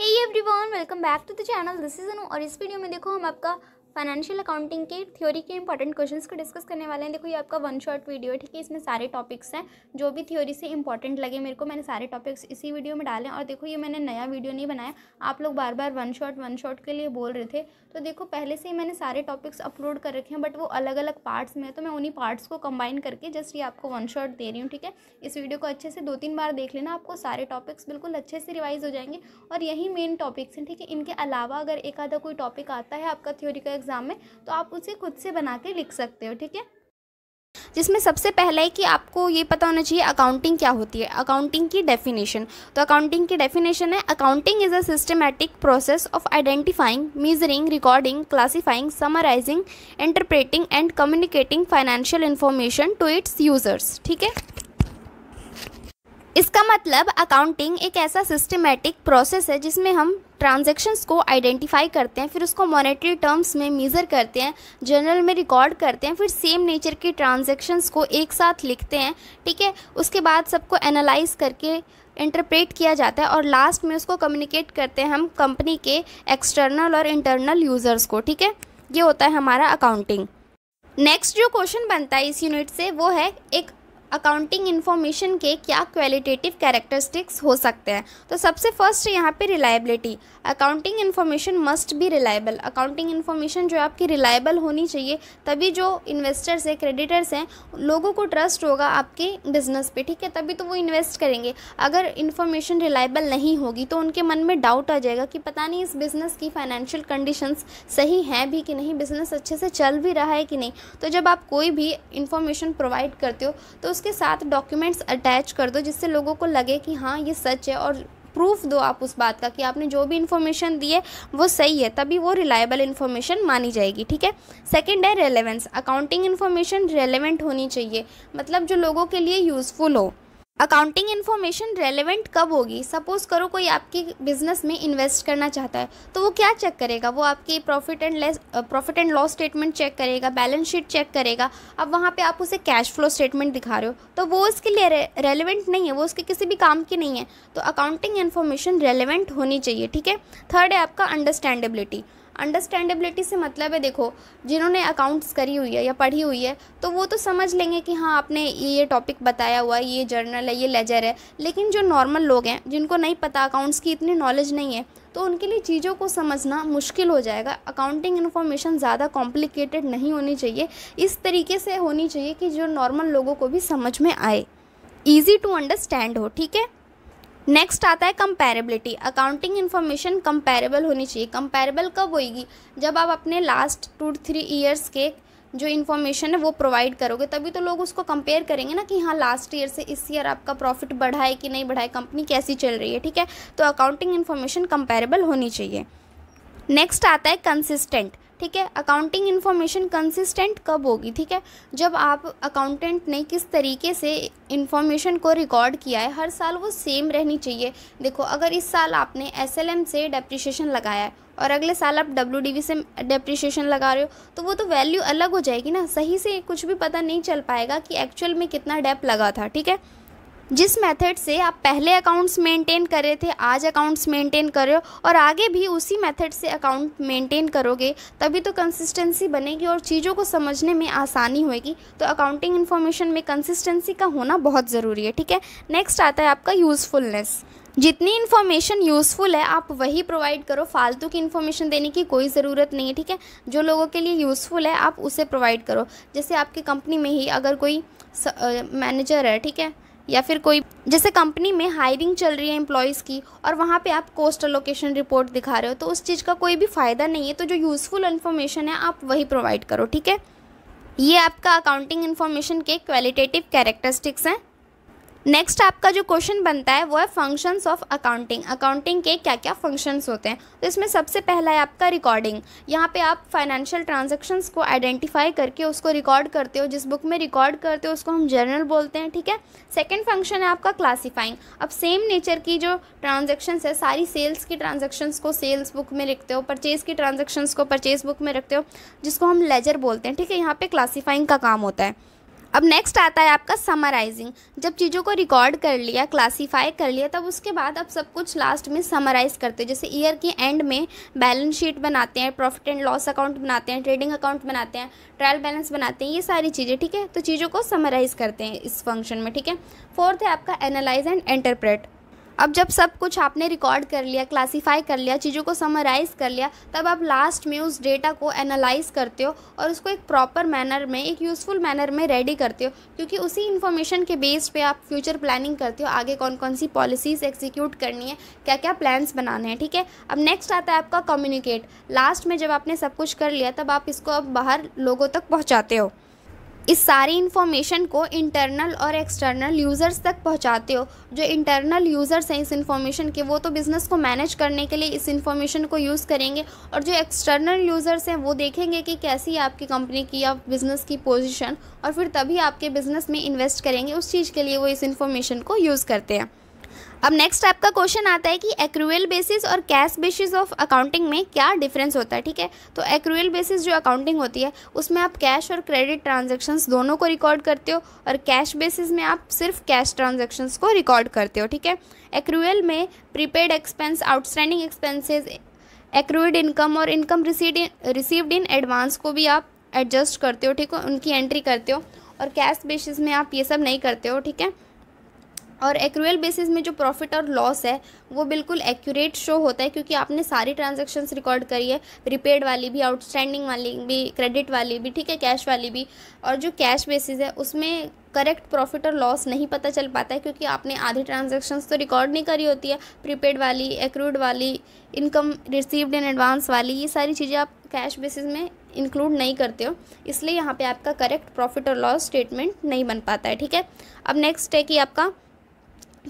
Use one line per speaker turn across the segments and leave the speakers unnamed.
Hey everyone welcome back to the channel this is Anu और इस video में देखो हम आपका फाइनेंशियल अकाउंटिंग के थ्योरी के इंपॉर्टेंट क्वेश्चन को डिस्कस करने वाले हैं देखो ये आपका वन शॉट वीडियो है ठीक है इसमें सारे टॉपिक्स हैं जो भी थ्योरी से इंपॉर्टेंट लगे मेरे को मैंने सारे टॉपिक्स इसी वीडियो में डाले और देखो ये मैंने नया वीडियो नहीं बनाया आप लोग बार बार वन शॉट वन शॉट के लिए बोल रहे थे तो देखो पहले से ही मैंने सारे टॉपिक्स अपलोड कर रखे हैं बट वो अलग अलग पार्ट्स में है तो मैं उन्हीं पार्ट्स को कंबाइन करके जस्ट ये आपको वन शॉट दे रही हूँ ठीक है इस वीडियो को अच्छे से दो तीन बार देख लेना आपको सारे टॉपिक्स बिल्कुल अच्छे से रिवाइज हो जाएंगे और यही मेन टॉपिक्स हैं ठीक है इनके अलावा अगर एक आधा कोई टॉपिक आता है आपका थ्योरी का एग्ज़ाम में तो आप उसे खुद से बना के लिख सकते हो ठीक है जिसमें सबसे पहला है कि आपको ये पता होना चाहिए अकाउंटिंग क्या होती है अकाउंटिंग की डेफिनेशन तो अकाउंटिंग की डेफिनेशन है accounting is a systematic process of identifying measuring recording classifying summarising interpreting and communicating financial information to its users ठीक है इसका मतलब अकाउंटिंग एक ऐसा सिस्टमेटिक प्रोसेस है जिसमें हम ट्रांजेक्शन्स को आइडेंटिफाई करते हैं फिर उसको मॉनेटरी टर्म्स में मीज़र करते हैं जनरल में रिकॉर्ड करते हैं फिर सेम नेचर के ट्रांजेक्शन्स को एक साथ लिखते हैं ठीक है उसके बाद सबको एनालाइज करके इंटरप्रेट किया जाता है और लास्ट में उसको कम्युनिकेट करते हैं हम कंपनी के एक्सटर्नल और इंटरनल यूज़र्स को ठीक है ये होता है हमारा अकाउंटिंग नेक्स्ट जो क्वेश्चन बनता है इस यूनिट से वो है एक अकाउंटिंग इन्फॉर्मेशन के क्या क्वालिटेटिव कैरेक्टरिस्टिक्स हो सकते हैं तो सबसे फर्स्ट यहाँ पे रिलायबिलिटी अकाउंटिंग इन्फॉर्मेशन मस्ट भी रिलायबल अकाउंटिंग इन्फॉर्मेशन जो आपकी रिलायबल होनी चाहिए तभी जो इन्वेस्टर्स हैं क्रेडिटर्स हैं लोगों को ट्रस्ट होगा आपके बिजनेस पे ठीक है तभी तो वो इन्वेस्ट करेंगे अगर इन्फॉर्मेशन रिलायबल नहीं होगी तो उनके मन में डाउट आ जाएगा कि पता नहीं इस बिज़नेस की फाइनेंशियल कंडीशंस सही हैं भी कि नहीं बिज़नेस अच्छे से चल भी रहा है कि नहीं तो जब आप कोई भी इन्फॉर्मेशन प्रोवाइड करते हो तो उसके साथ डॉक्यूमेंट्स अटैच कर दो जिससे लोगों को लगे कि हाँ ये सच है और प्रूफ दो आप उस बात का कि आपने जो भी इन्फॉर्मेशन दी है वो सही है तभी वो रिलायबल इन्फॉर्मेशन मानी जाएगी ठीक है सेकेंड है रेलेवेंस अकाउंटिंग इन्फॉर्मेशन रेलेवेंट होनी चाहिए मतलब जो लोगों के लिए यूज़फुल हो अकाउंटिंग इन्फॉर्मेशन रेलेवेंट कब होगी सपोज करो कोई आपकी बिजनेस में इन्वेस्ट करना चाहता है तो वो क्या चेक करेगा वो आपकी profit and less profit and loss statement check करेगा बैलेंस शीट चेक करेगा अब वहाँ पे आप उसे कैश फ्लो स्टेटमेंट दिखा रहे हो तो वो उसके लिए रेलिवेंट नहीं है वो उसके किसी भी काम की नहीं है तो अकाउंटिंग इन्फॉर्मेशन रेलिवेंट होनी चाहिए ठीक है थर्ड है आपका अंडरस्टैंडेबिलिटी अंडरस्टैंडेबिलिटी से मतलब है देखो जिन्होंने अकाउंट्स करी हुई है या पढ़ी हुई है तो वो तो समझ लेंगे कि हाँ आपने ये टॉपिक बताया हुआ है ये जर्नल है ये लेजर है लेकिन जो नॉर्मल लोग हैं जिनको नहीं पता अकाउंट्स की इतनी नॉलेज नहीं है तो उनके लिए चीज़ों को समझना मुश्किल हो जाएगा अकाउंटिंग इन्फॉर्मेशन ज़्यादा कॉम्प्लिकेटेड नहीं होनी चाहिए इस तरीके से होनी चाहिए कि जो नॉर्मल लोगों को भी समझ में आए ईजी टू अंडरस्टैंड हो ठीक है नेक्स्ट आता है कंपेरेबिलिटी अकाउंटिंग इन्फॉर्मेशन कंपेरेबल होनी चाहिए कंपेरेबल कब होएगी जब आप अपने लास्ट टू थ्री ईयर्स के जो इन्फॉर्मेशन है वो प्रोवाइड करोगे तभी तो लोग उसको कंपेयर करेंगे ना कि हाँ लास्ट ईयर से इस ईयर आपका प्रॉफिट बढ़ा है कि नहीं बढ़ा है कंपनी कैसी चल रही है ठीक है तो अकाउंटिंग इन्फॉर्मेशन कंपेरेबल होनी चाहिए नेक्स्ट आता है कंसिस्टेंट ठीक है अकाउंटिंग इन्फॉर्मेशन कंसिस्टेंट कब होगी ठीक है जब आप अकाउंटेंट ने किस तरीके से इन्फॉर्मेशन को रिकॉर्ड किया है हर साल वो सेम रहनी चाहिए देखो अगर इस साल आपने एसएलएम से डेप्रिशिएशन लगाया है और अगले साल आप डब्ल्यू डी से डेप्रिशिएशन लगा रहे हो तो वो तो वैल्यू अलग हो जाएगी ना सही से कुछ भी पता नहीं चल पाएगा कि एक्चुअल में कितना डेप लगा था ठीक है जिस मेथड से आप पहले अकाउंट्स मेंटेन कर रहे थे आज अकाउंट्स मेंटेन कर रहे हो और आगे भी उसी मेथड से अकाउंट मेंटेन करोगे तभी तो कंसिस्टेंसी बनेगी और चीज़ों को समझने में आसानी होगी तो अकाउंटिंग इन्फॉर्मेशन में कंसिस्टेंसी का होना बहुत ज़रूरी है ठीक है नेक्स्ट आता है आपका यूज़फुलनेस जितनी इन्फॉर्मेशन यूज़फुल है आप वही प्रोवाइड करो फालतू की इन्फॉर्मेशन देने की कोई ज़रूरत नहीं है ठीक है जो लोगों के लिए यूज़फुल है आप उसे प्रोवाइड करो जैसे आपकी कंपनी में ही अगर कोई मैनेजर है ठीक है या फिर कोई जैसे कंपनी में हायरिंग चल रही है एम्प्लॉयज़ की और वहाँ पे आप कोस्ट अलोकेशन रिपोर्ट दिखा रहे हो तो उस चीज़ का कोई भी फ़ायदा नहीं है तो जो यूज़फुल इन्फॉर्मेशन है आप वही प्रोवाइड करो ठीक है ये आपका अकाउंटिंग इन्फॉर्मेशन के क्वालिटेटिव कैरेक्टरिस्टिक्स हैं नेक्स्ट आपका जो क्वेश्चन बनता है वो है फंक्शंस ऑफ अकाउंटिंग अकाउंटिंग के क्या क्या फंक्शंस होते हैं तो इसमें सबसे पहला है आपका रिकॉर्डिंग यहाँ पे आप फाइनेंशियल ट्रांजेक्शन्स को आइडेंटिफाई करके उसको रिकॉर्ड करते हो जिस बुक में रिकॉर्ड करते हो उसको हम जर्नल बोलते हैं ठीक है सेकेंड फंक्शन है आपका क्लासीफाइंग अब सेम नेचर की जो ट्रांजेक्शन्स है सारी सेल्स की ट्रांजेक्शन्स को सेल्स बुक में लिखते हो परचेज़ की ट्रांजेक्शन्स को परचेज़ बुक में रखते हो जिसको हम लेजर बोलते हैं ठीक है यहाँ पर क्लासीफाइंग का काम होता है अब नेक्स्ट आता है आपका समराइजिंग जब चीज़ों को रिकॉर्ड कर लिया क्लासीफाई कर लिया तब उसके बाद आप सब कुछ लास्ट में समराइज़ करते हैं जैसे ईयर के एंड में बैलेंस शीट बनाते हैं प्रॉफिट एंड लॉस अकाउंट बनाते हैं ट्रेडिंग अकाउंट बनाते हैं ट्रायल बैलेंस बनाते हैं ये सारी चीज़ें ठीक है तो चीज़ों को समराइज़ करते हैं इस फंक्शन में ठीक है फोर्थ है आपका एनालाइज एंड एंटरप्रेट अब जब सब कुछ आपने रिकॉर्ड कर लिया क्लासिफाई कर लिया चीज़ों को समराइज़ कर लिया तब आप लास्ट में उस डेटा को एनालाइज करते हो और उसको एक प्रॉपर मैनर में एक यूज़फुल मैनर में रेडी करते हो क्योंकि उसी इन्फॉर्मेशन के बेस पे आप फ्यूचर प्लानिंग करते हो आगे कौन कौन सी पॉलिसीज़ एग्जीक्यूट करनी है क्या क्या प्लान्स बनाने हैं ठीक है थीके? अब नेक्स्ट आता है आपका कम्युनिकेट लास्ट में जब आपने सब कुछ कर लिया तब आप इसको अब बाहर लोगों तक पहुँचाते हो इस सारी इन्फॉर्मेशन को इंटरनल और एक्सटर्नल यूज़र्स तक पहुंचाते हो जो इंटरनल यूज़र्स हैं इस इन्फॉर्मेशन के वो तो बिज़नेस को मैनेज करने के लिए इस इन्फॉर्मेशन को यूज़ करेंगे और जो एक्सटर्नल यूज़र्स हैं वो देखेंगे कि कैसी आपकी कंपनी की या बिज़नेस की पोजिशन और फिर तभी आपके बिज़नेस में इन्वेस्ट करेंगे उस चीज़ के लिए वो इस इन्फॉर्मेशन को यूज़ करते हैं अब नेक्स्ट आपका क्वेश्चन आता है कि एक्रूअल बेसिस और कैश बेसिस ऑफ अकाउंटिंग में क्या डिफरेंस होता है ठीक है तो एक्रूअल बेसिस जो अकाउंटिंग होती है उसमें आप कैश और क्रेडिट ट्रांजेक्शन्स दोनों को रिकॉर्ड करते हो और कैश बेसिस में आप सिर्फ कैश ट्रांजेक्शन्स को रिकॉर्ड करते हो ठीक है एक्रूअल में prepaid expense outstanding expenses accrued income और income received received in advance को भी आप एडजस्ट करते हो ठीक है उनकी एंट्री करते हो और कैश बेसिस में आप ये सब नहीं करते हो ठीक है और एक्रूअल बेसिस में जो प्रॉफिट और लॉस है वो बिल्कुल एक्यूरेट शो होता है क्योंकि आपने सारी ट्रांजेक्शन्स रिकॉर्ड करी है रिपेड वाली भी आउटस्टैंडिंग वाली भी क्रेडिट वाली भी ठीक है कैश वाली भी और जो कैश बेसिस है उसमें करेक्ट प्रॉफिट और लॉस नहीं पता चल पाता है क्योंकि आपने आधी ट्रांजेक्शन्स तो रिकॉर्ड नहीं करी होती है प्रीपेड वाली एक्रूड वाली इनकम रिसीव्ड इन एडवांस वाली ये सारी चीज़ें आप कैश बेसिस में इंक्लूड नहीं करते हो इसलिए यहाँ पे आपका करेक्ट प्रॉफिट और लॉस स्टेटमेंट नहीं बन पाता है ठीक है अब नेक्स्ट है कि आपका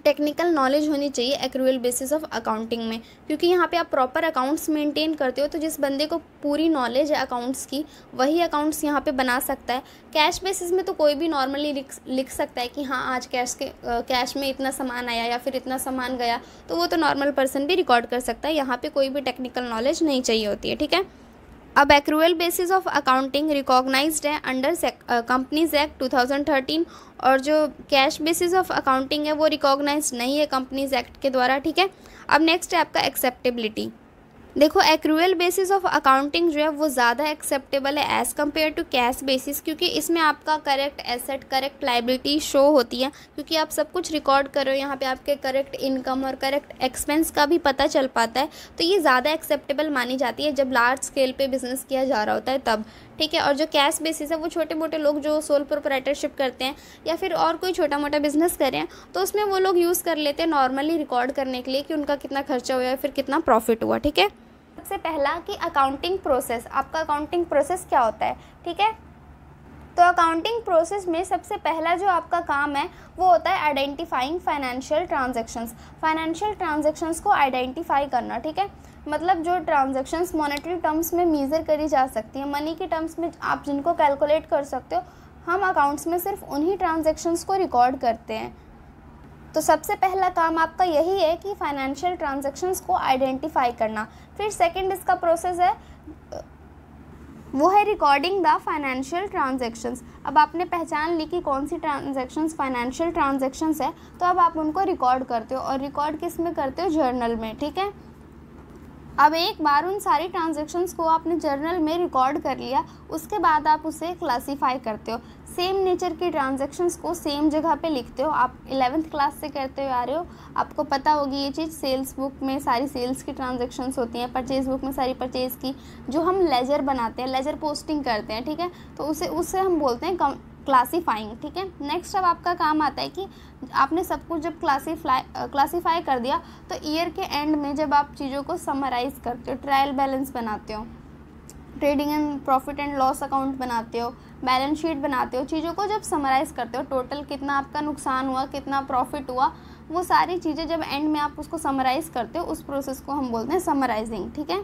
टेक्निकल नॉलेज होनी चाहिए एक्रूअल बेसिस ऑफ अकाउंटिंग में क्योंकि यहाँ पे आप प्रॉपर अकाउंट्स मेंटेन करते हो तो जिस बंदे को पूरी नॉलेज है अकाउंट्स की वही अकाउंट्स यहाँ पे बना सकता है कैश बेसिस में तो कोई भी नॉर्मली लिख लिख सकता है कि हाँ आज कैश के कैश में इतना सामान आया या फिर इतना सामान गया तो वो तो नॉर्मल पर्सन भी रिकॉर्ड कर सकता है यहाँ पर कोई भी टेक्निकल नॉलेज नहीं चाहिए होती है ठीक है अब accrual basis of accounting recognised है अंडर कंपनीज एक्ट 2013 और जो कैश बेसिस ऑफ अकाउंटिंग है वो रिकॉग्नाइज नहीं है कंपनीज एक्ट के द्वारा ठीक है अब नेक्स्ट है आपका एक्सेप्टेबिलिटी देखो एक्रूअल बेसिस ऑफ अकाउंटिंग जो है वो ज़्यादा एक्सेप्टेबल है as compare to cash basis क्योंकि इसमें आपका correct asset correct liability show होती है क्योंकि आप सब कुछ रिकॉर्ड कर रहे हो यहाँ पे आपके करेक्ट इनकम और करेक्ट एक्सपेंस का भी पता चल पाता है तो ये ज़्यादा एक्सेप्टेबल मानी जाती है जब लार्ज स्केल पर बिजनेस किया जा रहा होता है तब ठीक है और जो कैश बेसिस है वो छोटे मोटे लोग जो सोल प्रोपराइटरशिप करते हैं या फिर और कोई छोटा मोटा बिजनेस करें तो उसमें वो लोग यूज़ कर लेते हैं नॉर्मली रिकॉर्ड करने के लिए कि उनका कितना खर्चा हुआ या फिर कितना प्रॉफिट हुआ ठीक है सबसे पहला कि अकाउंटिंग प्रोसेस आपका अकाउंटिंग प्रोसेस क्या होता है ठीक है तो अकाउंटिंग प्रोसेस में सबसे पहला जो आपका काम है वो होता है identifying financial transactions financial transactions को आइडेंटिफाई करना ठीक है मतलब जो ट्रांजेक्शन्स मॉनेटरी टर्म्स में मीज़र करी जा सकती हैं मनी के टर्म्स में आप जिनको कैलकुलेट कर सकते हो हम अकाउंट्स में सिर्फ उन्हीं ट्रांजेक्शन्स को रिकॉर्ड करते हैं तो सबसे पहला काम आपका यही है कि फाइनेंशियल ट्रांजेक्शन्स को आइडेंटिफाई करना फिर सेकेंड इसका प्रोसेस है वो है रिकॉर्डिंग द फाइनेंशियल ट्रांजेक्शन्स अब आपने पहचान ली कि कौन सी ट्रांजेक्शन्स फाइनेंशियल ट्रांजेक्शन्स है तो अब आप उनको रिकॉर्ड करते हो और रिकॉर्ड किस में करते हो जर्नल में ठीक है अब एक बार उन सारी ट्रांजेक्शन्स को आपने जर्नल में रिकॉर्ड कर लिया उसके बाद आप उसे क्लासीफाई करते हो सेम नेचर की ट्रांजेक्शन्स को सेम जगह पे लिखते हो आप इलेवेंथ क्लास से करते हुए आ रहे हो आपको पता होगी ये चीज़ सेल्स बुक में सारी सेल्स की ट्रांजेक्शन्स होती हैं परचेज बुक में सारी परचेज की जो हम लेजर बनाते हैं लेजर पोस्टिंग करते हैं ठीक है तो उसे उससे हम बोलते हैं क्लासीफाइंग ठीक है नेक्स्ट अब आपका काम आता है कि आपने सब कुछ जब क्लासीफाई क्लासीफाई कर दिया तो ईयर के एंड में जब आप चीज़ों को समराइज़ करते हो ट्रायल बैलेंस बनाते हो trading and profit and loss account बनाते हो बैलेंस शीट बनाते हो चीज़ों को जब समराइज़ करते हो टोटल कितना आपका नुकसान हुआ कितना प्रॉफिट हुआ वो सारी चीज़ें जब एंड में आप उसको समराइज़ करते हो उस प्रोसेस को हम बोलते हैं समराइजिंग ठीक है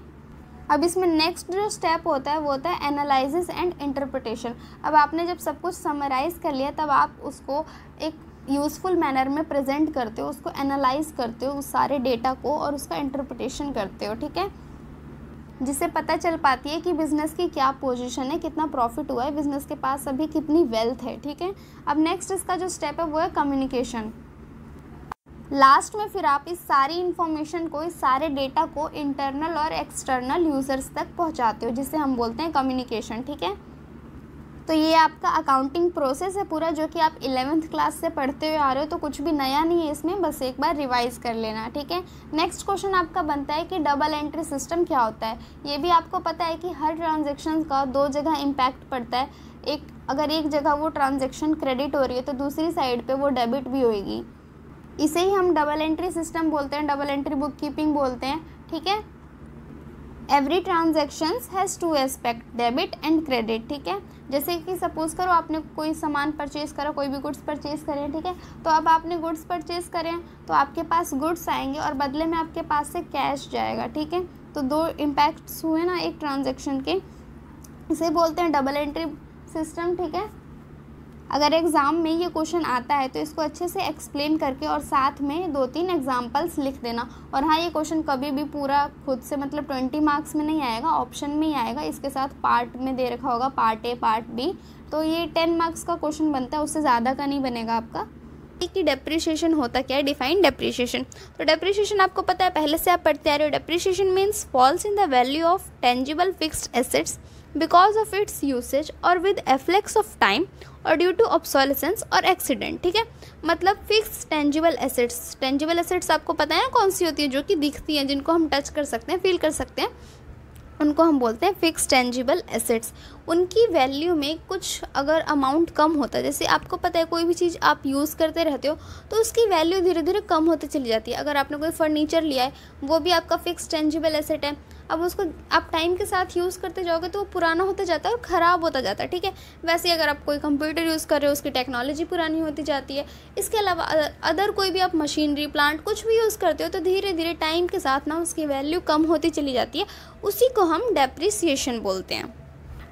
अब इसमें नेक्स्ट जो स्टेप होता है वो होता है एनालिसिस एंड इंटरप्रटेशन अब आपने जब सब कुछ समराइज़ कर लिया तब आप उसको एक यूज़फुल मैनर में प्रेजेंट करते हो उसको एनालाइज करते हो उस सारे डेटा को और उसका इंटरप्रटेशन करते हो ठीक है जिससे पता चल पाती है कि बिज़नेस की क्या पोजीशन है कितना प्रॉफिट हुआ है बिज़नेस के पास अभी कितनी वेल्थ है ठीक है अब नेक्स्ट इसका जो स्टेप है वो है कम्युनिकेशन लास्ट में फिर आप इस सारी इन्फॉर्मेशन को इस सारे डेटा को इंटरनल और एक्सटर्नल यूज़र्स तक पहुंचाते हो जिसे हम बोलते हैं कम्युनिकेशन ठीक है तो ये आपका अकाउंटिंग प्रोसेस है पूरा जो कि आप इलेवेंथ क्लास से पढ़ते हुए आ रहे हो तो कुछ भी नया नहीं है इसमें बस एक बार रिवाइज कर लेना ठीक है नेक्स्ट क्वेश्चन आपका बनता है कि डबल एंट्री सिस्टम क्या होता है ये भी आपको पता है कि हर ट्रांजेक्शन का दो जगह इम्पैक्ट पड़ता है एक अगर एक जगह वो ट्रांजेक्शन क्रेडिट हो रही है तो दूसरी साइड पर वो डेबिट भी होएगी इसे ही हम डबल एंट्री सिस्टम बोलते हैं डबल एंट्री बुक कीपिंग बोलते हैं ठीक है every transaction has two aspect debit and credit ठीक है जैसे कि सपोज करो आपने कोई सामान परचेज़ करो कोई भी गुड्स परचेज़ करें ठीक है तो अब आपने गुड्स परचेज़ करें तो आपके पास गुड्स आएंगे और बदले में आपके पास से कैश जाएगा ठीक है तो दो इम्पैक्ट्स हुए ना एक ट्रांजेक्शन के इसे बोलते हैं डबल एंट्री सिस्टम ठीक है अगर एग्ज़ाम में ये क्वेश्चन आता है तो इसको अच्छे से एक्सप्लेन करके और साथ में दो तीन एग्जाम्पल्स लिख देना और हाँ ये क्वेश्चन कभी भी पूरा खुद से मतलब ट्वेंटी मार्क्स में नहीं आएगा ऑप्शन में ही आएगा इसके साथ पार्ट में दे रखा होगा पार्ट ए पार्ट बी तो ये टेन मार्क्स का क्वेश्चन बनता है उससे ज़्यादा का नहीं बनेगा आपका कि डेप्रिशिएशन होता क्या है डिफाइन डेप्रिशिएशन तो डेप्रिशिएशन आपको पता है पहले से आप पढ़ते आ रहे हो depreciation means falls in the value of tangible fixed assets because of its usage और विद एफ्लेक्स ऑफ टाइम और ड्यू टू ऑब्सोलेसेंस और एक्सीडेंट ठीक है मतलब fix tangible assets tangible assets आपको पता है कौन सी होती है जो कि दिखती हैं जिनको हम टच कर सकते हैं फील कर सकते हैं उनको हम बोलते हैं फिक्स टेंजिबल एसेट्स उनकी वैल्यू में कुछ अगर अमाउंट कम होता है जैसे आपको पता है कोई भी चीज़ आप यूज़ करते रहते हो तो उसकी वैल्यू धीरे धीरे कम होती चली जाती है अगर आपने कोई फर्नीचर लिया है वो भी आपका फिक्स टेंजिबल एसेट है अब उसको आप टाइम के साथ यूज़ करते जाओगे तो वो पुराना होता जाता है और ख़राब होता जाता है ठीक है वैसे अगर आप कोई कंप्यूटर यूज़ कर रहे हो उसकी टेक्नोलॉजी पुरानी होती जाती है इसके अलावा अदर कोई भी आप मशीनरी प्लांट कुछ भी यूज़ करते हो तो धीरे धीरे टाइम के साथ ना उसकी वैल्यू कम होती चली जाती है उसी को हम डेप्रिसिएशन बोलते हैं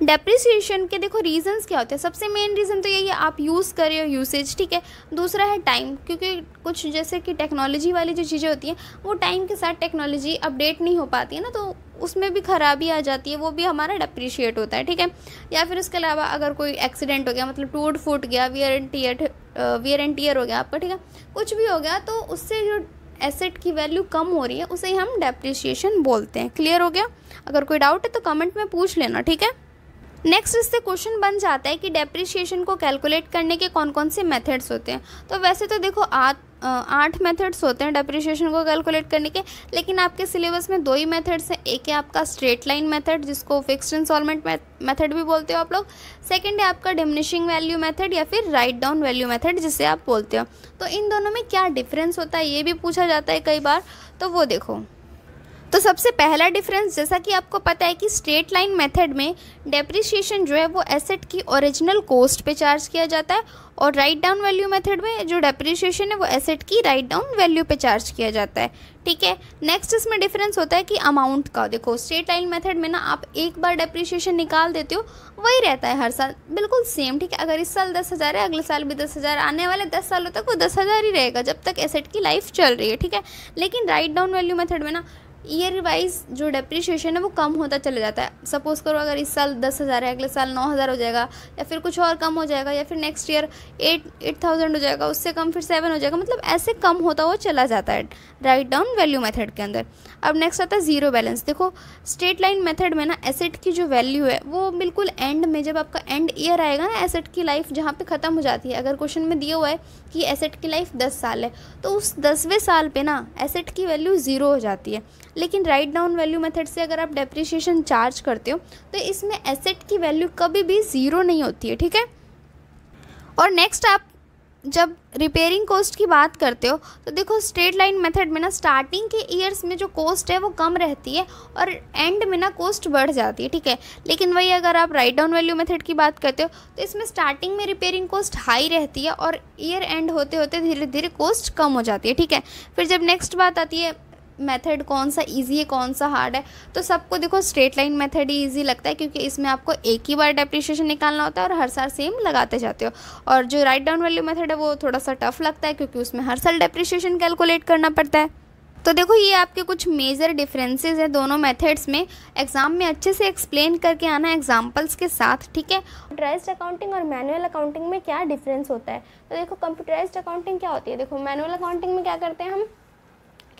डेप्रिसिएशन के देखो रीजंस क्या होते हैं सबसे मेन रीज़न तो यही है आप यूज़ कर रहे हो यूसेज ठीक है दूसरा है टाइम क्योंकि कुछ जैसे कि टेक्नोलॉजी वाली जो चीज़ें होती हैं वो टाइम के साथ टेक्नोलॉजी अपडेट नहीं हो पाती है ना तो उसमें भी ख़राबी आ जाती है वो भी हमारा डेप्रिशिएट होता है ठीक है या फिर उसके अलावा अगर कोई एक्सीडेंट हो गया मतलब टूट फूट गया wear and tear wear and tear हो गया आपका ठीक है कुछ भी हो गया तो उससे जो एसेट की वैल्यू कम हो रही है उसे हम डेप्रिशिएशन बोलते हैं क्लियर हो गया अगर कोई डाउट है तो कमेंट में पूछ लेना ठीक है नेक्स्ट इससे क्वेश्चन बन जाता है कि डेप्रिशिएशन को कैलकुलेट करने के कौन कौन से मेथड्स होते हैं तो वैसे तो देखो आठ आठ मेथड्स होते हैं डेप्रिशिएशन को कैलकुलेट करने के लेकिन आपके सिलेबस में दो ही मेथड्स हैं एक है आपका स्ट्रेट लाइन मेथड जिसको फिक्स्ड इंस्टॉलमेंट मेथड भी बोलते हो आप लोग सेकेंड है आपका डिमिनिशिंग वैल्यू मैथड या फिर राइट डाउन वैल्यू मैथड जिसे आप बोलते हो तो इन दोनों में क्या डिफरेंस होता है ये भी पूछा जाता है कई बार तो वो देखो तो सबसे पहला डिफरेंस जैसा कि आपको पता है कि स्ट्रेट लाइन मेथड में डेप्रिसिएशन जो है वो एसेट की ओरिजिनल कॉस्ट पे चार्ज किया जाता है और राइट डाउन वैल्यू मेथड में जो डेप्रिसिएशन है वो एसेट की राइट डाउन वैल्यू पे चार्ज किया जाता है ठीक है नेक्स्ट इसमें डिफरेंस होता है कि अमाउंट का देखो स्ट्रेट लाइन मेथड में ना आप एक बार डेप्रिसिएशन निकाल देते हो वही रहता है हर साल बिल्कुल सेम ठीक है अगर इस साल दस हज़ार है अगले साल भी दस हज़ार आने वाले दस सालों तक वो दस हज़ार ही रहेगा जब तक एसेट की लाइफ चल रही है ठीक है लेकिन राइट डाउन वैल्यू मेथड में ना ईयर वाइज जो डेप्रिशिएशन है वो कम होता चला जाता है सपोज़ करो अगर इस साल दस हज़ार है अगले साल नौ हज़ार हो जाएगा या फिर कुछ और कम हो जाएगा या फिर next year eight eight thousand हो जाएगा उससे कम फिर सेवन हो जाएगा मतलब ऐसे कम होता हुआ चला जाता है राइट डाउन वैल्यू मेथड के अंदर अब नेक्स्ट आता है ज़ीरो बैलेंस देखो स्ट्रेट लाइन मेथड में ना एसेट की जो वैल्यू है वो बिल्कुल एंड में जब आपका एंड ईयर आएगा ना एसेट की लाइफ जहाँ पर ख़त्म हो जाती है अगर क्वेश्चन में दिया हुआ है कि एसेट की लाइफ दस साल है तो उस दसवें साल पर ना एसेट की वैल्यू ज़ीरो हो जाती है लेकिन राइट डाउन वैल्यू मेथड से अगर आप डेप्रिशिएशन चार्ज करते हो तो इसमें एसेट की वैल्यू कभी भी ज़ीरो नहीं होती है ठीक है और नेक्स्ट आप जब रिपेयरिंग कॉस्ट की बात करते हो तो देखो स्ट्रेट लाइन मेथड में ना स्टार्टिंग के ईयर्स में जो कॉस्ट है वो कम रहती है और एंड में ना कॉस्ट बढ़ जाती है ठीक है लेकिन वही अगर आप राइट डाउन वैल्यू मेथड की बात करते हो तो इसमें स्टार्टिंग में रिपेयरिंग कॉस्ट हाई रहती है और ईयर एंड होते होते धीरे धीरे कॉस्ट कम हो जाती है ठीक है फिर जब नेक्स्ट बात आती है मेथड कौन सा इजी है कौन सा हार्ड है तो सबको देखो स्ट्रेट लाइन मेथड ही ईजी लगता है क्योंकि इसमें आपको एक ही बार डेप्रिशिएशन निकालना होता है और हर साल सेम लगाते जाते हो और जो राइट डाउन वैल्यू मेथड है वो थोड़ा सा टफ लगता है क्योंकि उसमें हर साल डेप्रिशिएशन कैलकुलेट करना पड़ता है तो देखो ये आपके कुछ मेजर डिफरेंसेस हैं दोनों मेथड्स में एग्ज़ाम में अच्छे से एक्सप्लेन करके आना एग्जांपल्स के साथ ठीक है कंप्यूटराइज अकाउंटिंग और मैनुअल अकाउंटिंग में क्या डिफरेंस होता है तो देखो कंप्यूटराइज अकाउंटिंग क्या होती है देखो मैनुअल अकाउंटिंग में क्या करते हैं हम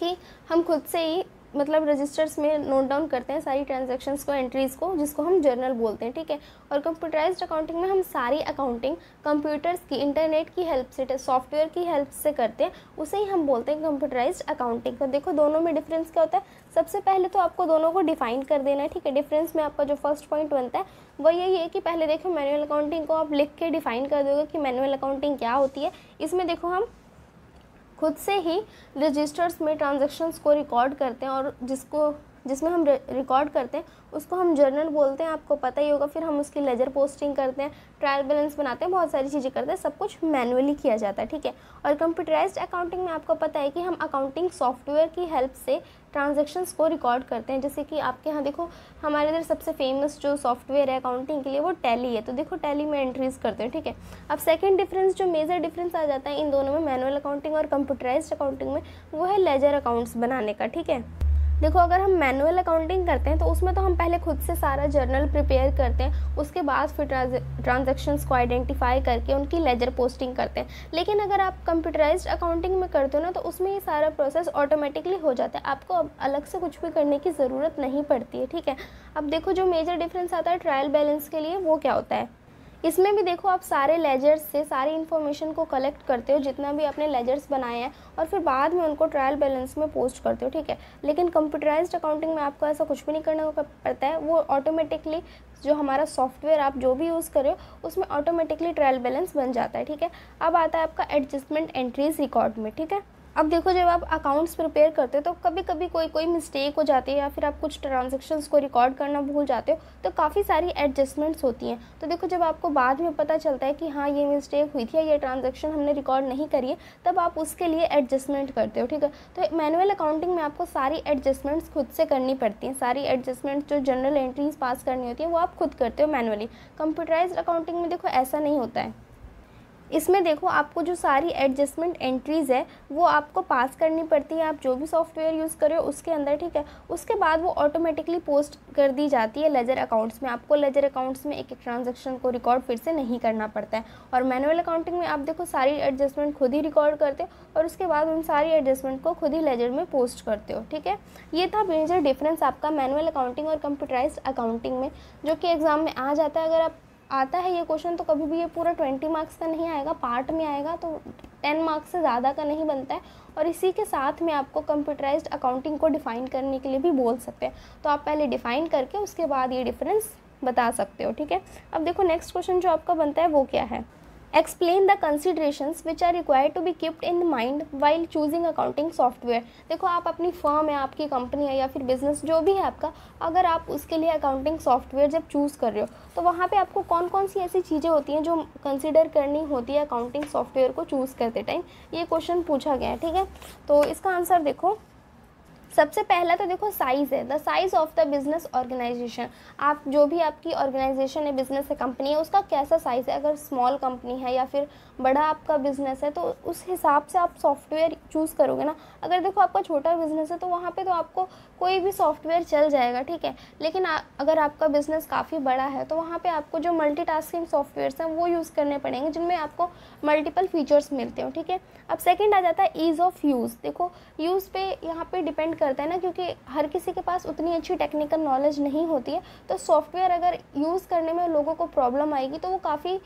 कि हम खुद से ही मतलब रजिस्टर्स में नोट डाउन करते हैं सारी ट्रांजैक्शंस को एंट्रीज़ को जिसको हम जर्नल बोलते हैं ठीक है और कंप्यूटराइज्ड अकाउंटिंग में हम सारी अकाउंटिंग कंप्यूटर्स की इंटरनेट की हेल्प से सॉफ्टवेयर की हेल्प से करते हैं उसे ही हम बोलते हैं कंप्यूटराइज्ड अकाउंटिंग तो देखो दोनों में डिफरेंस क्या होता है सबसे पहले तो आपको दोनों को डिफाइन कर देना है ठीक है डिफरेंस में आपका जो फर्स्ट पॉइंट बनता है वो यही है कि पहले देखो मैनुअल अकाउंटिंग को आप लिख के डिफाइन कर दोगे कि मैनुअल अकाउंटिंग क्या होती है इसमें देखो हम खुद से ही रजिस्टर्स में ट्रांजेक्शन्स को रिकॉर्ड करते हैं और जिसको जिसमें हम रिकॉर्ड करते हैं उसको हम जर्नल बोलते हैं आपको पता ही होगा फिर हम उसकी लेजर पोस्टिंग करते हैं ट्रायल बैलेंस बनाते हैं बहुत सारी चीज़ें करते हैं सब कुछ मैनुअली किया जाता है ठीक है और कंप्यूटराइज्ड अकाउंटिंग में आपको पता है कि हम अकाउंटिंग सॉफ्टवेयर की हेल्प से ट्रांजेक्शन्स को रिकॉर्ड करते हैं जैसे कि आपके यहाँ देखो हमारे इधर सबसे फेमस जो सॉफ्टवेयर है अकाउंटिंग के लिए वो टैली है तो देखो टैली में एंट्रीज करते हैं ठीक है अब सेकेंड डिफरेंस जो मेजर डिफरेंस आ जाता है इन दोनों में मैनुअल अकाउंटिंग और कंप्यूटराइज्ड अकाउंटिंग में वो है लेजर अकाउंट्स बनाने का ठीक है देखो अगर हम मैनुअल अकाउंटिंग करते हैं तो उसमें तो हम पहले खुद से सारा जर्नल प्रिपेयर करते हैं उसके बाद फिर ट्रांजेक्शन्स को आइडेंटिफाई करके उनकी लेजर पोस्टिंग करते हैं लेकिन अगर आप कंप्यूटराइज अकाउंटिंग में करते हो ना तो उसमें ये सारा प्रोसेस ऑटोमेटिकली हो जाता है आपको अब अलग से कुछ भी करने की ज़रूरत नहीं पड़ती है ठीक है अब देखो जो मेजर डिफरेंस आता है ट्रायल बैलेंस के लिए वो क्या होता है इसमें भी देखो आप सारे लेजर्स से सारी इन्फॉर्मेशन को कलेक्ट करते हो जितना भी आपने लेजर्स बनाए हैं और फिर बाद में उनको ट्रायल बैलेंस में पोस्ट करते हो ठीक है लेकिन कंप्यूटराइज्ड अकाउंटिंग में आपको ऐसा कुछ भी नहीं करना पड़ता है वो ऑटोमेटिकली जो हमारा सॉफ्टवेयर आप जो भी यूज़ करें उसमें ऑटोमेटिकली ट्रायल बैलेंस बन जाता है ठीक है अब आता है आपका एडजस्टमेंट एंट्रीज रिकॉर्ड में ठीक है अब देखो जब आप अकाउंट्स प्रिपेयर करते हो तो कभी कभी कोई कोई मिस्टेक हो जाती है या फिर आप कुछ ट्रांजेक्शन्स को रिकॉर्ड करना भूल जाते हो तो काफ़ी सारी एडजस्टमेंट्स होती हैं तो देखो जब आपको बाद में पता चलता है कि हाँ ये मिस्टेक हुई थी या ये ट्रांजेक्शन हमने रिकॉर्ड नहीं करी है तब आप उसके लिए एडजस्टमेंट करते हो ठीक है तो मैनुअल अकाउंटिंग में आपको सारी एडजस्टमेंट्स खुद से करनी पड़ती हैं सारी एडजस्टमेंट्स जो जनरल एंट्रीज पास करनी होती है वो आप खुद करते हो मैनुअली कंप्यूटराइज अकाउंटिंग में देखो ऐसा नहीं होता है इसमें देखो आपको जो सारी एडजस्टमेंट एंट्रीज़ है वो आपको पास करनी पड़ती है आप जो भी सॉफ्टवेयर यूज़ कर रहे हो उसके अंदर ठीक है उसके बाद वो ऑटोमेटिकली पोस्ट कर दी जाती है लेजर अकाउंट्स में आपको लेजर अकाउंट्स में एक एक ट्रांजेक्शन को रिकॉर्ड फिर से नहीं करना पड़ता है और मैनुअल अकाउंटिंग में आप देखो सारी एडजस्टमेंट खुद ही रिकॉर्ड करते हो और उसके बाद उन सारी एडजस्टमेंट को खुद ही लेजर में पोस्ट करते हो ठीक है ये था मेजर डिफरेंस आपका मैनुअल अकाउंटिंग और कंप्यूटराइज अकाउंटिंग में जो कि एग्ज़ाम में आ जाता है अगर आप आता है ये क्वेश्चन तो कभी भी ये पूरा ट्वेंटी मार्क्स का नहीं आएगा पार्ट में आएगा तो टेन मार्क्स से ज़्यादा का नहीं बनता है और इसी के साथ में आपको कंप्यूटराइज्ड अकाउंटिंग को डिफ़ाइन करने के लिए भी बोल सकते हैं तो आप पहले डिफ़ाइन करके उसके बाद ये डिफरेंस बता सकते हो ठीक है अब देखो नेक्स्ट क्वेश्चन जो आपका बनता है वो क्या है explain the considerations which are required to be kept in mind while choosing accounting software देखो आप अपनी फर्म है आपकी कंपनी है या फिर बिजनेस जो भी है आपका अगर आप उसके लिए अकाउंटिंग सॉफ्टवेयर जब चूज़ कर रहे हो तो वहाँ पर आपको कौन कौन सी ऐसी चीज़ें होती हैं जो कंसिडर करनी होती है अकाउंटिंग सॉफ्टवेयर को चूज़ करते टाइम ये क्वेश्चन पूछा गया है ठीक है तो इसका आंसर देखो सबसे पहला तो देखो साइज़ है the size of the business organisation आप जो भी आपकी ऑर्गेनाइजेशन है बिज़नेस है कंपनी है उसका कैसा साइज़ है अगर स्मॉल कंपनी है या फिर बड़ा आपका बिज़नेस है तो उस हिसाब से आप सॉफ्टवेयर चूज़ करोगे ना अगर देखो आपका छोटा बिज़नेस है तो वहाँ पर तो आपको कोई भी सॉफ्टवेयर चल जाएगा ठीक है लेकिन आ, अगर आपका बिज़नेस काफ़ी बड़ा है तो वहाँ पर आपको जो मल्टी टास्किंग सॉफ्टवेयर हैं वो यूज़ करने पड़ेंगे जिनमें आपको मल्टीपल फ़ीचर्स मिलते हो ठीक है अब सेकेंड आ जाता है ईज़ ऑफ़ यूज़ देखो यूज़ पे यहाँ पर डिपेंड करता है ना क्योंकि हर किसी के पास उतनी अच्छी टेक्निकल नॉलेज नहीं होती है तो सॉफ्टवेयर अगर यूज़ करने में लोगों को प्रॉब्लम आएगी तो वो काफ़ी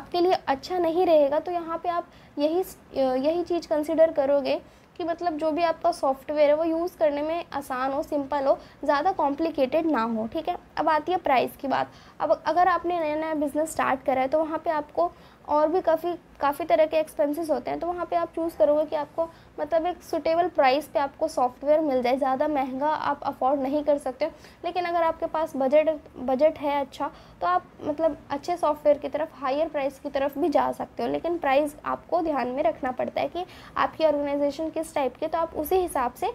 आपके लिए अच्छा नहीं रहेगा तो यहाँ पे आप यही यही चीज़ कंसिडर करोगे कि मतलब जो भी आपका सॉफ्टवेयर है वो यूज़ करने में आसान हो सिंपल हो ज़्यादा कॉम्प्लिकेटेड ना हो ठीक है अब आती है प्राइस की बात अब अगर आपने नया नया बिज़नेस स्टार्ट करा है तो वहाँ पे आपको और भी काफ़ी काफ़ी तरह के एक्सपेंसेस होते हैं तो वहाँ पे आप चूज़ करोगे कि आपको मतलब एक सुटेबल प्राइस पे आपको सॉफ्टवेयर मिल जाए ज़्यादा महंगा आप अफोर्ड नहीं कर सकते लेकिन अगर आपके पास बजट बजट है अच्छा तो आप मतलब अच्छे सॉफ्टवेयर की तरफ हायर प्राइस की तरफ भी जा सकते हो लेकिन प्राइस आपको ध्यान में रखना पड़ता है कि आपकी ऑर्गेनाइजेशन किस टाइप की तो आप उसी हिसाब से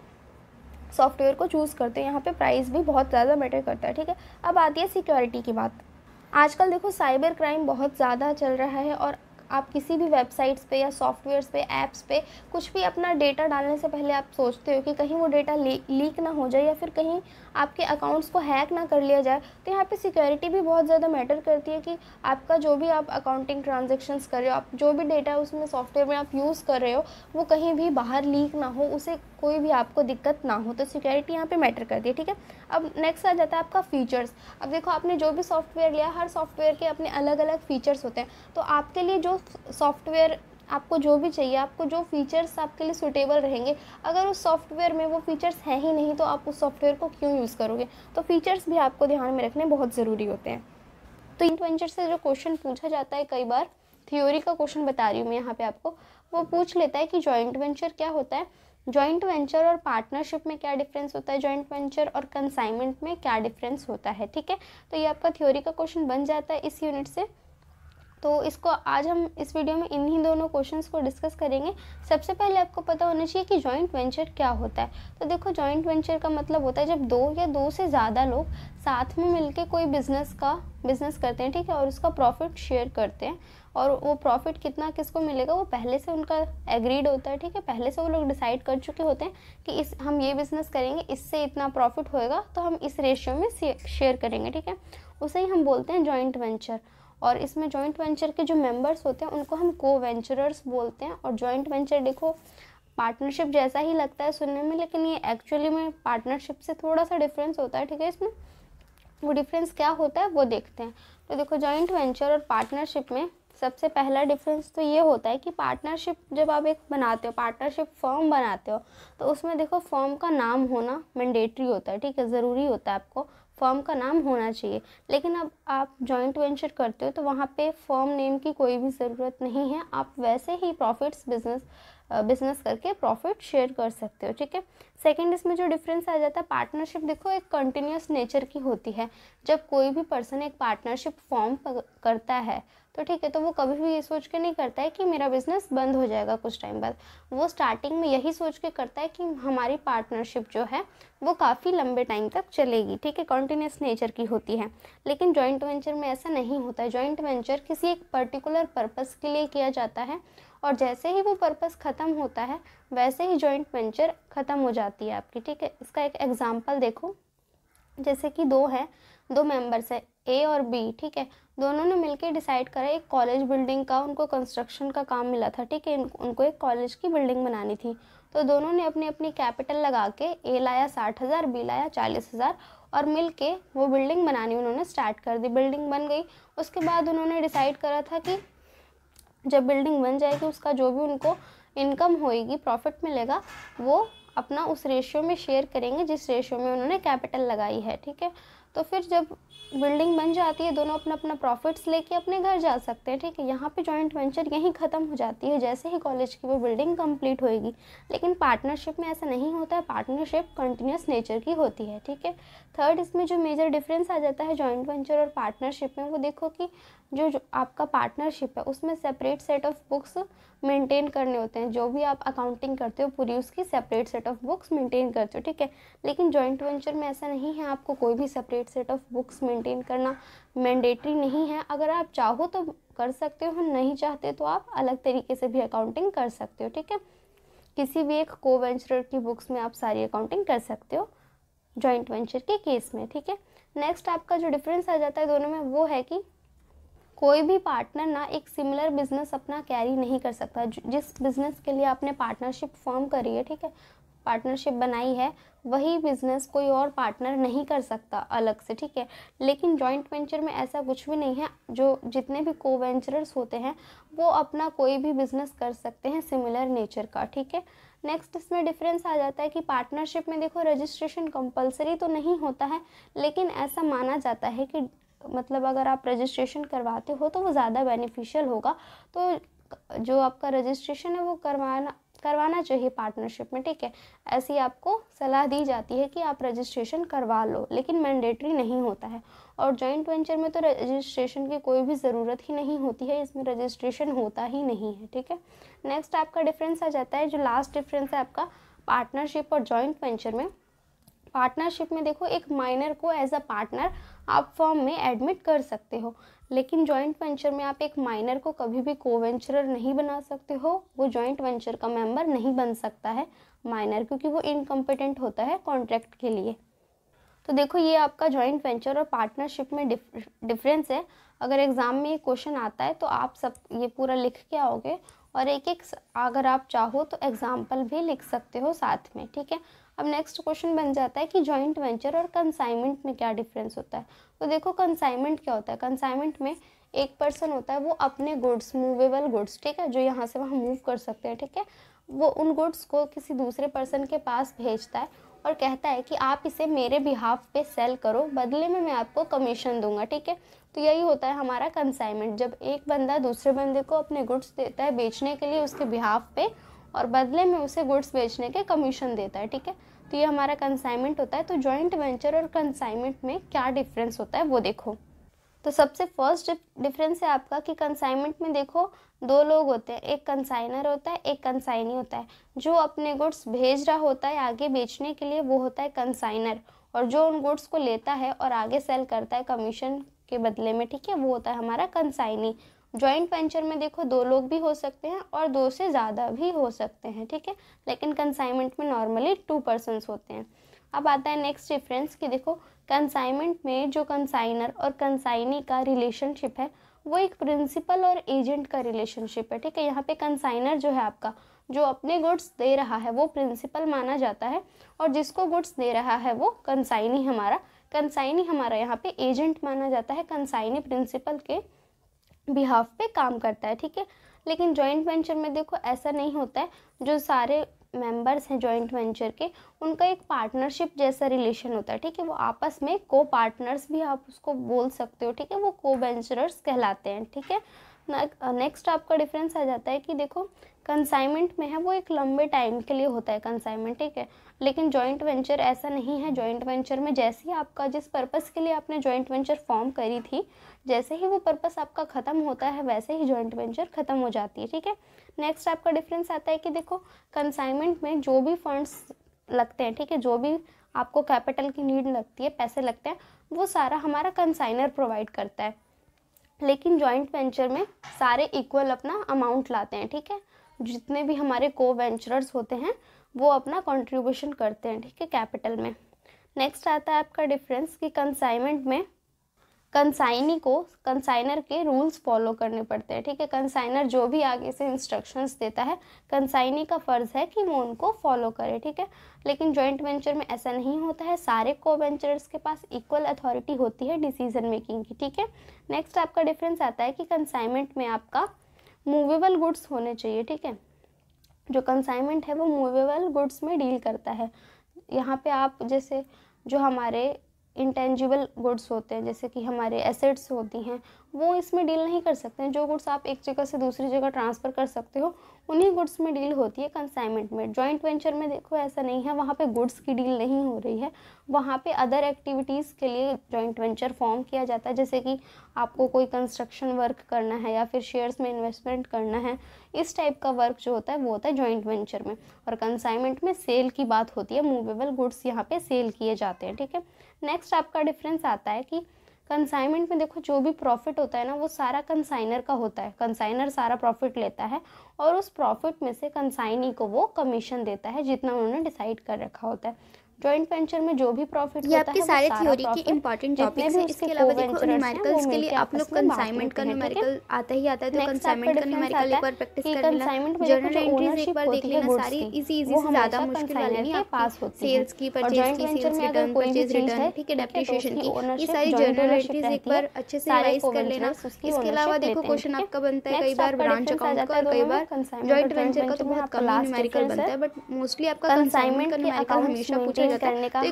सॉफ्टवेयर को चूज़ करते हो यहाँ पे प्राइस भी बहुत ज़्यादा मैटर करता है ठीक है अब आती है सिक्योरिटी की बात आजकल देखो साइबर क्राइम बहुत ज़्यादा चल रहा है और आप किसी भी वेबसाइट्स पे या सॉफ्टवेयर्स पे ऐप्स पे कुछ भी अपना डेटा डालने से पहले आप सोचते हो कि कहीं वो डेटा लीक ना हो जाए या फिर कहीं आपके अकाउंट्स को हैक ना कर लिया जाए तो यहाँ पे सिक्योरिटी भी बहुत ज़्यादा मैटर करती है कि आपका जो भी आप अकाउंटिंग ट्रांजेक्शन्स कर रहे हो आप जो भी डेटा उसमें सॉफ्टवेयर में आप यूज़ कर रहे हो वो कहीं भी बाहर लीक ना हो उसे कोई भी आपको दिक्कत ना हो तो सिक्योरिटी यहाँ पे मैटर करती है ठीक है अब नेक्स्ट आ जाता है आपका फ़ीचर्स अब देखो आपने जो भी सॉफ्टवेयर लिया हर सॉफ्टवेयर के अपने अलग अलग फ़ीचर्स होते हैं तो आपके लिए जो सॉफ्टवेयर आपको जो भी चाहिए आपको जो फीचर्स आपके लिए सुटेबल रहेंगे अगर उस सॉफ्टवेयर में वो फीचर्स हैं ही नहीं तो आप उस सॉफ्टवेयर को क्यों यूज़ करोगे तो फीचर्स भी आपको ध्यान में रखने बहुत ज़रूरी होते हैं तो इन वेंचर से जो क्वेश्चन पूछा जाता है कई बार थ्योरी का क्वेश्चन बता रही हूँ मैं यहाँ पे आपको वो पूछ लेता है कि जॉइंट वेंचर क्या होता है जॉइंट वेंचर और पार्टनरशिप में क्या डिफरेंस होता है जॉइंट वेंचर और कंसाइनमेंट में क्या डिफरेंस होता है ठीक है तो ये आपका थ्योरी का क्वेश्चन बन जाता है इस यूनिट से तो इसको आज हम इस वीडियो में इन्हीं दोनों क्वेश्चंस को डिस्कस करेंगे सबसे पहले आपको पता होना चाहिए कि जॉइंट वेंचर क्या होता है तो देखो जॉइंट वेंचर का मतलब होता है जब दो या दो से ज़्यादा लोग साथ में मिलके कोई बिज़नेस का बिज़नेस करते हैं ठीक है और उसका प्रॉफिट शेयर करते हैं और वो प्रॉफिट कितना किसको मिलेगा वो पहले से उनका एग्रीड होता है ठीक है पहले से वो लोग डिसाइड कर चुके होते हैं कि इस हम ये बिज़नेस करेंगे इससे इतना प्रॉफिट होएगा तो हम इस रेशियो में शेयर करेंगे ठीक है उसे ही हम बोलते हैं जॉइंट वेंचर और इसमें जॉइंट वेंचर के जो मेंबर्स होते हैं उनको हम को वेंचरर्स बोलते हैं और जॉइंट वेंचर देखो पार्टनरशिप जैसा ही लगता है सुनने में लेकिन ये एक्चुअली में पार्टनरशिप से थोड़ा सा डिफरेंस होता है ठीक है इसमें वो डिफरेंस क्या होता है वो देखते हैं तो देखो जॉइंट वेंचर और पार्टनरशिप में सबसे पहला डिफरेंस तो ये होता है कि पार्टनरशिप जब आप एक बनाते हो पार्टनरशिप फॉर्म बनाते हो तो उसमें देखो फॉर्म का नाम होना मैंडेटरी होता है ठीक है ज़रूरी होता है आपको फर्म का नाम होना चाहिए लेकिन अब आप जॉइंट वेंचर करते हो तो वहाँ पे फर्म नेम की कोई भी ज़रूरत नहीं है आप वैसे ही प्रॉफिट्स बिजनेस बिजनेस करके प्रॉफिट शेयर कर सकते हो ठीक है सेकंड इसमें जो डिफरेंस आ जाता है पार्टनरशिप देखो एक कंटिन्यूस नेचर की होती है जब कोई भी पर्सन एक पार्टनरशिप फॉर्म करता है तो ठीक है तो वो कभी भी ये सोच के नहीं करता है कि मेरा बिज़नेस बंद हो जाएगा कुछ टाइम बाद वो स्टार्टिंग में यही सोच के करता है कि हमारी पार्टनरशिप जो है वो काफ़ी लंबे टाइम तक चलेगी ठीक है कॉन्टीन्यूस नेचर की होती है लेकिन जॉइंट वेंचर में ऐसा नहीं होता है जॉइंट वेंचर किसी एक पर्टिकुलर पर्पस के लिए किया जाता है और जैसे ही वो पर्पस ख़त्म होता है वैसे ही जॉइंट वेंचर ख़त्म हो जाती है आपकी ठीक है इसका एक एग्ज़ाम्पल देखो जैसे कि दो है दो मेंबर्स है ए और बी ठीक है दोनों ने मिलकर डिसाइड करा एक कॉलेज बिल्डिंग का उनको कंस्ट्रक्शन का काम मिला था ठीक है उनको एक कॉलेज की बिल्डिंग बनानी थी तो दोनों ने अपनी अपनी कैपिटल लगा के ए लाया साठ हज़ार बी लाया चालीस हज़ार और मिल के वो बिल्डिंग बनानी उन्होंने स्टार्ट कर दी बिल्डिंग बन गई उसके बाद उन्होंने डिसाइड करा था कि जब बिल्डिंग बन जाएगी उसका जो भी उनको इनकम होएगी प्रॉफिट मिलेगा वो अपना उस रेशियो में शेयर करेंगे जिस रेशियो में उन्होंने कैपिटल लगाई है ठीक है तो फिर जब बिल्डिंग बन जाती है दोनों अपना अपना प्रॉफिट्स लेके अपने घर जा सकते हैं ठीक है यहाँ पे जॉइंट वेंचर यहीं ख़त्म हो जाती है जैसे ही कॉलेज की वो बिल्डिंग कंप्लीट होएगी लेकिन पार्टनरशिप में ऐसा नहीं होता है पार्टनरशिप कंटिन्यूस नेचर की होती है ठीक है थर्ड इसमें जो मेजर डिफरेंस आ जाता है जॉइंट वेंचर और पार्टनरशिप में वो देखो कि जो, जो आपका पार्टनरशिप है उसमें separate set of books maintain करने होते हैं जो भी आप अकाउंटिंग करते हो पूरी उसकी separate set of books maintain करते हो ठीक है लेकिन जॉइंट वेंचर में ऐसा नहीं है आपको कोई भी separate set of books maintain करना मैंडेटरी नहीं है अगर आप चाहो तो कर सकते हो नहीं चाहते तो आप अलग तरीके से भी अकाउंटिंग कर सकते हो ठीक है किसी भी एक को वेंचर की बुक्स में आप सारी अकाउंटिंग कर सकते हो जॉइंट वेंचर के केस में ठीक है नेक्स्ट आपका जो डिफरेंस आ जाता है दोनों में वो है कि कोई भी पार्टनर ना एक सिमिलर बिजनेस अपना कैरी नहीं कर सकता जिस बिजनेस के लिए आपने पार्टनरशिप फॉर्म करी है ठीक है पार्टनरशिप बनाई है वही बिजनेस कोई और पार्टनर नहीं कर सकता अलग से ठीक है लेकिन जॉइंट वेंचर में ऐसा कुछ भी नहीं है जो जितने भी को वेंचरर्स होते हैं वो अपना कोई भी बिजनेस कर सकते हैं सिमिलर नेचर का ठीक है नेक्स्ट इसमें डिफरेंस आ जाता है कि पार्टनरशिप में देखो रजिस्ट्रेशन कंपलसरी तो नहीं होता है लेकिन ऐसा माना जाता है कि मतलब अगर आप रजिस्ट्रेशन करवाते हो तो वो ज़्यादा बेनिफिशियल होगा तो जो आपका रजिस्ट्रेशन है वो करवाना करवाना चाहिए पार्टनरशिप में ठीक है ऐसी आपको सलाह दी जाती है कि आप रजिस्ट्रेशन करवा लो लेकिन मैंडेटरी नहीं होता है और जॉइंट वेंचर में तो रजिस्ट्रेशन की कोई भी ज़रूरत ही नहीं होती है इसमें रजिस्ट्रेशन होता ही नहीं है ठीक है नेक्स्ट आपका डिफरेंस आ जाता है जो लास्ट डिफरेंस है आपका पार्टनरशिप और जॉइंट वेंचर में पार्टनरशिप में देखो एक माइनर को एज अ पार्टनर आप फॉर्म में एडमिट कर सकते हो लेकिन जॉइंट वेंचर में आप एक माइनर को कभी भी कोवेंचरर नहीं बना सकते हो वो जॉइंट वेंचर का मेंबर नहीं बन सकता है माइनर क्योंकि वो इनकम्पिटेंट होता है कॉन्ट्रैक्ट के लिए तो देखो ये आपका जॉइंट वेंचर और पार्टनरशिप में डिफरेंस है अगर एग्ज़ाम में ये क्वेश्चन आता है तो आप सब ये पूरा लिख के आओगे और एक एक अगर आप चाहो तो एग्ज़ाम्पल भी लिख सकते हो साथ में ठीक है अब नेक्स्ट क्वेश्चन बन जाता है कि जॉइंट वेंचर और कंसाइनमेंट में क्या डिफरेंस होता है तो देखो कंसाइनमेंट क्या होता है कंसाइनमेंट में एक पर्सन होता है वो अपने गुड्स मूवेबल गुड्स ठीक है जो यहाँ से वहाँ मूव कर सकते हैं ठीक है वो उन गुड्स को किसी दूसरे पर्सन के पास भेजता है और कहता है कि आप इसे मेरे बिहाफ पे सेल करो बदले में मैं आपको कमीशन दूंगा ठीक है तो यही होता है हमारा कंसाइनमेंट जब एक बंदा दूसरे बंदे को अपने गुड्स देता है बेचने के लिए उसके बिहाफ पे और बदले में उसे गुड्स बेचने के कमीशन देता है ठीक है तो ये हमारा कंसाइनमेंट होता है तो जॉइंट वेंचर और कंसाइनमेंट में क्या डिफरेंस होता है वो देखो तो सबसे फर्स्ट डिफरेंस है आपका कि कंसाइनमेंट में देखो दो लोग होते हैं एक कंसाइनर होता है एक कंसाइनी होता है जो अपने गुड्स भेज रहा होता है आगे बेचने के लिए वो होता है कंसाइनर और जो उन गुड्स को लेता है और आगे सेल करता है कमीशन के बदले में ठीक है वो होता है हमारा कंसाइनी ज्वाइंट वेंचर में देखो दो लोग भी हो सकते हैं और दो से ज़्यादा भी हो सकते हैं ठीक है लेकिन कंसाइनमेंट में नॉर्मली टू पर्सनस होते हैं अब आता है नेक्स्ट डिफरेंस कि देखो कंसाइनमेंट में जो कंसाइनर और कंसाइनी का रिलेशनशिप है वो एक प्रिंसिपल और एजेंट का रिलेशनशिप है ठीक है यहाँ पे कंसाइनर जो है आपका जो अपने गुड्स दे रहा है वो प्रिंसिपल माना जाता है और जिसको गुड्स दे रहा है वो कंसाइनी हमारा कंसाइनी हमारा यहाँ पे एजेंट माना जाता है कंसाइनी प्रिंसिपल के बिहाफ पे काम करता है ठीक है लेकिन जॉइंट वेंचर में देखो ऐसा नहीं होता है जो सारे मेंबर्स हैं जॉइंट वेंचर के उनका एक पार्टनरशिप जैसा रिलेशन होता है ठीक है वो आपस में को पार्टनर्स भी आप उसको बोल सकते हो ठीक है वो को वेंचरर्स कहलाते हैं ठीक है नेक्स्ट आपका डिफरेंस आ जाता है कि देखो कंसाइनमेंट में है वो एक लंबे टाइम के लिए होता है कंसाइनमेंट ठीक है लेकिन जॉइंट वेंचर ऐसा नहीं है जॉइंट वेंचर में जैसे ही आपका जिस पर्पज़ के लिए आपने जॉइंट वेंचर फॉर्म करी थी जैसे ही वो पर्पस आपका ख़त्म होता है वैसे ही जॉइंट वेंचर ख़त्म हो जाती है ठीक है नेक्स्ट आपका डिफरेंस आता है कि देखो कंसाइनमेंट में जो भी फंड्स लगते हैं ठीक है जो भी आपको कैपिटल की नीड लगती है पैसे लगते हैं वो सारा हमारा कंसाइनर प्रोवाइड करता है लेकिन जॉइंट वेंचर में सारे इक्वल अपना अमाउंट लाते हैं ठीक है जितने भी हमारे को वेंचरर्स होते हैं वो अपना कंट्रीब्यूशन करते हैं ठीक है कैपिटल में नेक्स्ट आता है आपका डिफरेंस कि कंसाइनमेंट में कंसाइनी को कंसाइनर के रूल्स फॉलो करने पड़ते हैं ठीक है कंसाइनर जो भी आगे से इंस्ट्रक्शंस देता है कंसाइनी का फ़र्ज़ है कि वो उनको फॉलो करे ठीक है लेकिन जॉइंट वेंचर में ऐसा नहीं होता है सारे को वेंचरर्स के पास इक्वल अथॉरिटी होती है डिसीजन मेकिंग की ठीक है नेक्स्ट आपका डिफरेंस आता है कि कंसाइनमेंट में आपका मूवेबल गुड्स होने चाहिए ठीक है जो कंसाइनमेंट है वो मूवेबल गुड्स में डील करता है यहाँ पे आप जैसे जो हमारे इंटेंजिबल गुड्स होते हैं जैसे कि हमारे एसेट्स होती हैं वो इसमें डील नहीं कर सकते हैं जो गुड्स आप एक जगह से दूसरी जगह ट्रांसफ़र कर सकते हो उन्हीं गुड्स में डील होती है कंसाइनमेंट में जॉइंट वेंचर में देखो ऐसा नहीं है वहाँ पे गुड्स की डील नहीं हो रही है वहाँ पे अदर एक्टिविटीज़ के लिए जॉइंट वेंचर फॉर्म किया जाता है जैसे कि आपको कोई कंस्ट्रक्शन वर्क करना है या फिर शेयर्स में इन्वेस्टमेंट करना है इस टाइप का वर्क जो होता है वो होता है जॉइंट वेंचर में और कंसाइनमेंट में सेल की बात होती है मूवेबल गुड्स यहाँ पर सेल किए जाते हैं ठीक है नेक्स्ट आपका डिफरेंस आता है कि कंसाइनमेंट में देखो जो भी प्रॉफिट होता है ना वो सारा कंसाइनर का होता है कंसाइनर सारा प्रॉफिट लेता है और उस प्रॉफिट में से कंसाइनी को वो कमीशन देता है जितना उन्होंने डिसाइड कर रखा होता है जॉइंट वेंचर में जो भी प्रॉफिट ये आपके सारे थ्योरी के इंपॉर्टेंट टॉपिक्स हैं इसके अलावा देखो न्यूमेरिकल्स के लिए आप लोग कंसाइनमेंट का न्यूमेरिकल आता ही आता है तो कंसाइनमेंट का न्यूमेरिकल तो तो एक बार प्रैक्टिस कर लेना जर्नल एंट्रीज एक बार देख लेना सारी इजी इजी से ज्यादा मुश्किल वाली नहीं पास होती है सेल्स की परचेज की सेल्स रिटर्न परचेज रिटर्न ठीक है डेप्रिसिएशन की ये सारी जनरल एंट्रीज एक बार अच्छे से रिवाइज कर लेना इसके अलावा देखो क्वेश्चन आपका बनता है कई बार ब्रांच अकाउंट का कई बार जॉइंट वेंचर का तो बहुत कम न्यूमेरिकल बनता है बट मोस्टली आपका कंसाइनमेंट का न्यूमेरिकल हमेशा पूछा तो अच्छा तो तो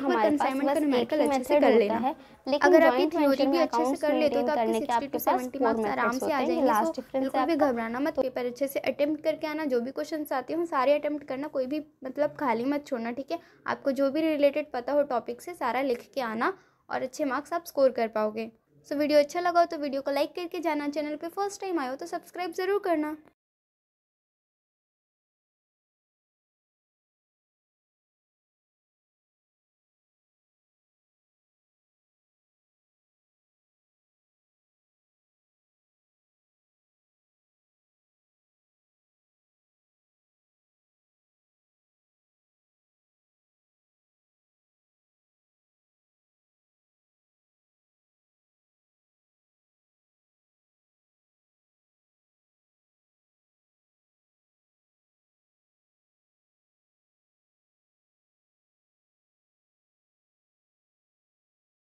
जो भी क्वेश्चन आते हो सारे करना कोई भी मतलब खाली मत छोड़ना ठीक है आपको जो भी रिलेटेड पता हो टॉपिक से सारा लिख के आना और अच्छे मार्क्स आप स्कोर कर पाओगे सो so, वीडियो अच्छा लगा हो तो वीडियो को लाइक करके जाना चैनल पे फर्स्ट टाइम आए हो तो सब्सक्राइब ज़रूर करना